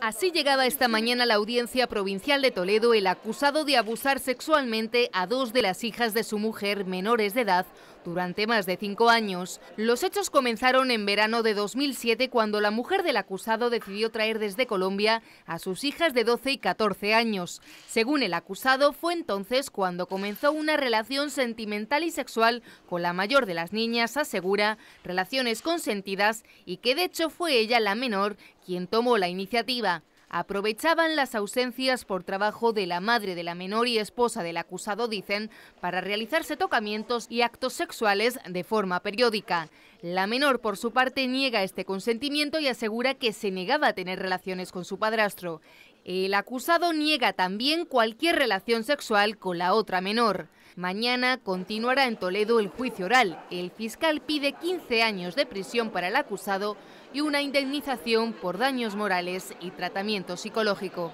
Así llegaba esta mañana a la audiencia provincial de Toledo el acusado de abusar sexualmente a dos de las hijas de su mujer menores de edad durante más de cinco años. Los hechos comenzaron en verano de 2007 cuando la mujer del acusado decidió traer desde Colombia a sus hijas de 12 y 14 años. Según el acusado, fue entonces cuando comenzó una relación sentimental y sexual con la mayor de las niñas, asegura, relaciones consentidas y que de hecho fue ella la menor quien tomó la iniciativa. Aprovechaban las ausencias por trabajo de la madre de la menor y esposa del acusado, dicen, para realizarse tocamientos y actos sexuales de forma periódica. La menor, por su parte, niega este consentimiento y asegura que se negaba a tener relaciones con su padrastro. El acusado niega también cualquier relación sexual con la otra menor. Mañana continuará en Toledo el juicio oral. El fiscal pide 15 años de prisión para el acusado y una indemnización por daños morales y tratamiento psicológico.